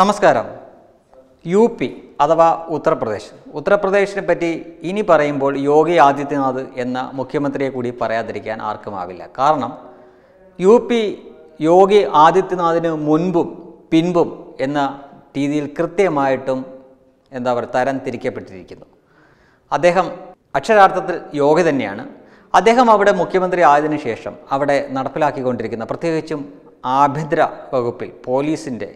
നമസ്കാരം U P അഥവാ ഉത്തർപ്രദേശ് ഉത്തർപ്രദേശിനെ പറ്റി ഇനി പറയുമ്പോൾ യോഗി ആദിത്യനാഥ് എന്ന മുഖ്യമന്ത്രിയെ കൂടി പറയാതിരിക്കാൻ ആർക്കുമാവില്ല കാരണം യു പി യോഗി ആദിത്യനാഥിന് മുൻപും പിൻപും എന്ന രീതിയിൽ കൃത്യമായിട്ടും എന്താ പറയുക തരം തിരിക്കപ്പെട്ടിരിക്കുന്നു അദ്ദേഹം അക്ഷരാർത്ഥത്തിൽ യോഗി തന്നെയാണ് അദ്ദേഹം അവിടെ മുഖ്യമന്ത്രി ആയതിനു ശേഷം അവിടെ നടപ്പിലാക്കിക്കൊണ്ടിരിക്കുന്ന പ്രത്യേകിച്ചും ആഭ്യന്തര വകുപ്പിൽ പോലീസിൻ്റെ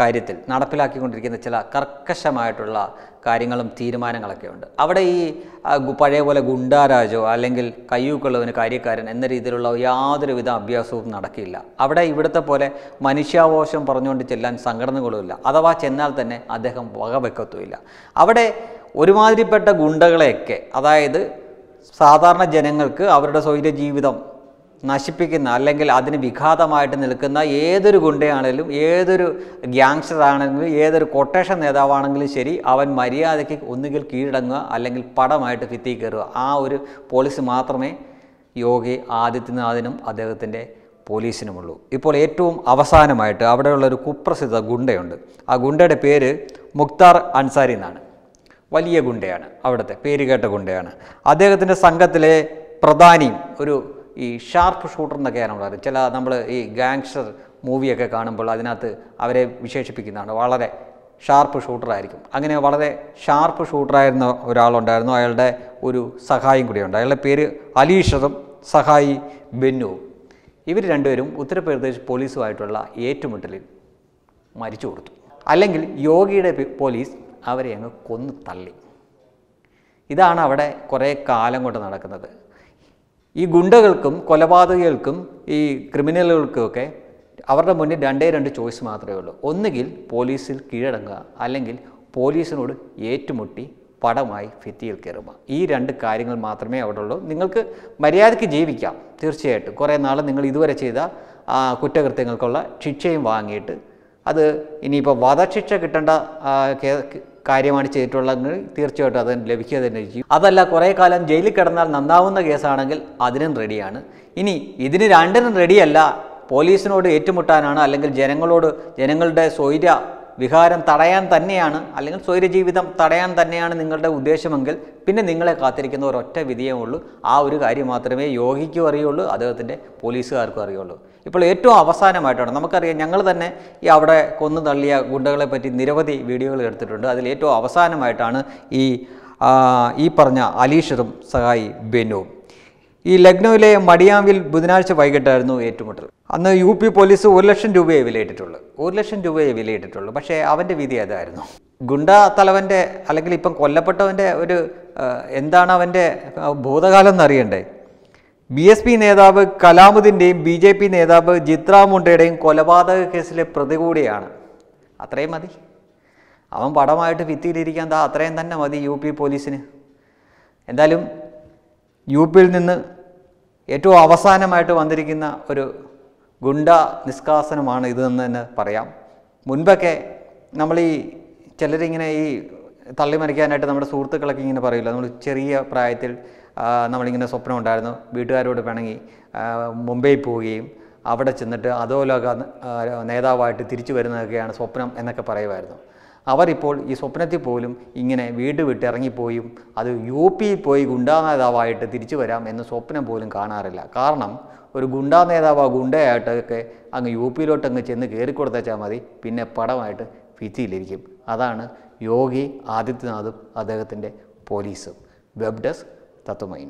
കാര്യത്തിൽ നടപ്പിലാക്കിക്കൊണ്ടിരിക്കുന്ന ചില കർക്കശമായിട്ടുള്ള കാര്യങ്ങളും തീരുമാനങ്ങളൊക്കെ ഉണ്ട് അവിടെ ഈ പഴയ പോലെ ഗുണ്ടാരാജോ അല്ലെങ്കിൽ കയ്യൂക്കുള്ളവന് കാര്യക്കാരൻ എന്ന രീതിയിലുള്ള യാതൊരുവിധ അഭ്യാസവും നടക്കില്ല അവിടെ ഇവിടുത്തെ പോലെ മനുഷ്യാവകാശം പറഞ്ഞുകൊണ്ട് ചെല്ലാൻ സംഘടനകളുമില്ല അഥവാ ചെന്നാൽ തന്നെ അദ്ദേഹം വകവെക്കത്തുമില്ല അവിടെ ഒരുമാതിരിപ്പെട്ട ഗുണ്ടകളെയൊക്കെ അതായത് സാധാരണ ജനങ്ങൾക്ക് അവരുടെ സ്വൈര ജീവിതം നശിപ്പിക്കുന്ന അല്ലെങ്കിൽ അതിന് വിഘാതമായിട്ട് നിൽക്കുന്ന ഏതൊരു ഗുണ്ടയാണെങ്കിലും ഏതൊരു ഗ്യാങ്സ്റ്റർ ആണെങ്കിലും ഏതൊരു കൊട്ടേഷൻ നേതാവാണെങ്കിലും ശരി അവൻ മര്യാദയ്ക്ക് ഒന്നുകിൽ കീഴടങ്ങുക അല്ലെങ്കിൽ പടമായിട്ട് ഭിത്തി കയറുക ആ ഒരു പോളിസി മാത്രമേ യോഗി ആദിത്യനാഥിനും അദ്ദേഹത്തിൻ്റെ പോലീസിനുമുള്ളൂ ഇപ്പോൾ ഏറ്റവും അവസാനമായിട്ട് അവിടെയുള്ള ഒരു കുപ്രസിദ്ധ ഗുണ്ടയുണ്ട് ആ ഗുണ്ടയുടെ പേര് മുക്താർ അൻസാരി എന്നാണ് വലിയ ഗുണ്ടയാണ് അവിടുത്തെ പേര് കേട്ട ഗുണ്ടയാണ് അദ്ദേഹത്തിൻ്റെ സംഘത്തിലെ പ്രധാനിയും ഒരു ഈ ഷാർപ്പ് ഷൂട്ടർ എന്നൊക്കെയാണ് പറയുന്നത് ചില നമ്മൾ ഈ ഗാങ്സ്റ്റർ മൂവിയൊക്കെ കാണുമ്പോൾ അതിനകത്ത് അവരെ വിശേഷിപ്പിക്കുന്നതാണ് വളരെ ഷാർപ്പ് ഷൂട്ടറായിരിക്കും അങ്ങനെ വളരെ ഷാർപ്പ് ഷൂട്ടറായിരുന്ന ഒരാളുണ്ടായിരുന്നു അയാളുടെ ഒരു സഹായിയും കൂടിയുണ്ട് അയാളുടെ പേര് അലീഷറും സഹായി ബെന്നുവും ഇവർ രണ്ടുപേരും ഉത്തർപ്രദേശ് പോലീസുമായിട്ടുള്ള ഏറ്റുമുട്ടലിൽ മരിച്ചു കൊടുത്തു അല്ലെങ്കിൽ യോഗിയുടെ പോലീസ് അവരെ അങ്ങ് കൊന്നു തള്ളി ഇതാണ് അവിടെ കുറേ കാലം കൊണ്ട് നടക്കുന്നത് ഈ ഗുണ്ടകൾക്കും കൊലപാതകൾക്കും ഈ ക്രിമിനലുകൾക്കുമൊക്കെ അവരുടെ മുന്നിൽ രണ്ടേ രണ്ട് ചോയ്സ് മാത്രമേ ഉള്ളൂ ഒന്നുകിൽ പോലീസിൽ കീഴടങ്ങുക അല്ലെങ്കിൽ പോലീസിനോട് ഏറ്റുമുട്ടി പടമായി ഭിത്തിയിൽ കയറുക ഈ രണ്ട് കാര്യങ്ങൾ മാത്രമേ അവിടെ ഉള്ളൂ നിങ്ങൾക്ക് മര്യാദയ്ക്ക് ജീവിക്കാം തീർച്ചയായിട്ടും കുറേ നാൾ നിങ്ങൾ ഇതുവരെ ചെയ്ത കുറ്റകൃത്യങ്ങൾക്കുള്ള ശിക്ഷയും വാങ്ങിയിട്ട് അത് ഇനിയിപ്പോൾ വധശിക്ഷ കിട്ടേണ്ട കാര്യമാണ് ചെയ്തിട്ടുള്ളതെങ്കിൽ തീർച്ചയായിട്ടും അത് ലഭിക്കുക തന്നെ ചെയ്യും അതല്ല കുറേ കാലം ജയിലിൽ കിടന്നാൽ നന്നാവുന്ന കേസാണെങ്കിൽ അതിനും റെഡിയാണ് ഇനി ഇതിന് രണ്ടിനും റെഡിയല്ല പോലീസിനോട് ഏറ്റുമുട്ടാനാണ് അല്ലെങ്കിൽ ജനങ്ങളോട് ജനങ്ങളുടെ സ്വൈര്യ വിഹാരം തടയാൻ തന്നെയാണ് അല്ലെങ്കിൽ സ്വൈരജീവിതം തടയാൻ തന്നെയാണ് നിങ്ങളുടെ ഉദ്ദേശമെങ്കിൽ പിന്നെ നിങ്ങളെ കാത്തിരിക്കുന്ന ഒരൊറ്റ വിധിയേ ഉള്ളൂ ആ ഒരു കാര്യം മാത്രമേ യോഗിക്കും അറിയുള്ളൂ അദ്ദേഹത്തിൻ്റെ പോലീസുകാർക്കും അറിയുള്ളൂ ഇപ്പോൾ ഏറ്റവും അവസാനമായിട്ടാണ് നമുക്കറിയാം ഞങ്ങൾ തന്നെ ഈ അവിടെ കൊന്നു തള്ളിയ ഗുണ്ടകളെ പറ്റി നിരവധി വീഡിയോകൾ എടുത്തിട്ടുണ്ട് അതിൽ ഏറ്റവും അവസാനമായിട്ടാണ് ഈ ഈ പറഞ്ഞ അലീഷറും സഹായി ബെനുവും ഈ ലക്നൌവിലെ മടിയാവിൽ ബുധനാഴ്ച വൈകിട്ടായിരുന്നു ഏറ്റുമുട്ടൽ അന്ന് യു പി പോലീസ് ഒരു ലക്ഷം രൂപയെ വിലയിട്ടിട്ടുള്ളൂ ഒരു ലക്ഷം രൂപയെ വിലയിട്ടിട്ടുള്ളൂ പക്ഷേ അവൻ്റെ വിധി അതായിരുന്നു ഗുണ്ട തലവൻ്റെ അല്ലെങ്കിൽ ഇപ്പം കൊല്ലപ്പെട്ടവൻ്റെ ഒരു എന്താണ് അവൻ്റെ ഭൂതകാലം എന്നറിയണ്ടേ ബി എസ് പി നേതാവ് കലാമുദ്ദീൻ്റെയും ബി ജെ പി നേതാവ് ജിത്ര മുണ്ടയുടെയും കൊലപാതക കേസിലെ പ്രതി കൂടിയാണ് അത്രയും മതി അവൻ പടമായിട്ട് ഭിത്തിയിലിരിക്കാൻ ദാ അത്രയും തന്നെ മതി യു പി പോലീസിന് എന്തായാലും യു പിയിൽ നിന്ന് ഏറ്റവും അവസാനമായിട്ട് വന്നിരിക്കുന്ന ഒരു ഗുണ്ട നിഷ്കാസനമാണ് ഇതെന്ന് തന്നെ പറയാം മുൻപൊക്കെ നമ്മൾ ഈ ചിലരിങ്ങനെ ഈ തള്ളി മറിക്കാനായിട്ട് നമ്മുടെ സുഹൃത്തുക്കളൊക്കെ ഇങ്ങനെ പറയില്ല നമ്മൾ ചെറിയ പ്രായത്തിൽ നമ്മളിങ്ങനെ സ്വപ്നം ഉണ്ടായിരുന്നു വീട്ടുകാരോട് പിണങ്ങി മുംബൈ പോവുകയും അവിടെ ചെന്നിട്ട് അതോലോക നേതാവായിട്ട് തിരിച്ചു വരുന്നതൊക്കെയാണ് സ്വപ്നം എന്നൊക്കെ പറയുമായിരുന്നു അവരിപ്പോൾ ഈ സ്വപ്നത്തിൽ പോലും ഇങ്ങനെ വീട് വിട്ടിറങ്ങിപ്പോയും അത് യു പിയിൽ പോയി ഗുണ്ടാ നേതാവായിട്ട് തിരിച്ചു വരാം എന്ന് സ്വപ്നം പോലും കാണാറില്ല കാരണം ഒരു ഗുണ്ടാ നേതാവ് ആ ഗുണ്ടയായിട്ടൊക്കെ അങ്ങ് യു പിയിലോട്ട് അങ്ങ് ചെന്ന് കയറിക്കൊടുത്തേച്ചാൽ മതി പിന്നെ പടമായിട്ട് ഭിത്തിയിലിരിക്കും അതാണ് യോഗി ആദിത്യനാഥും അദ്ദേഹത്തിൻ്റെ പോലീസും വെബ് ഡെസ്ക് തത്വമൈ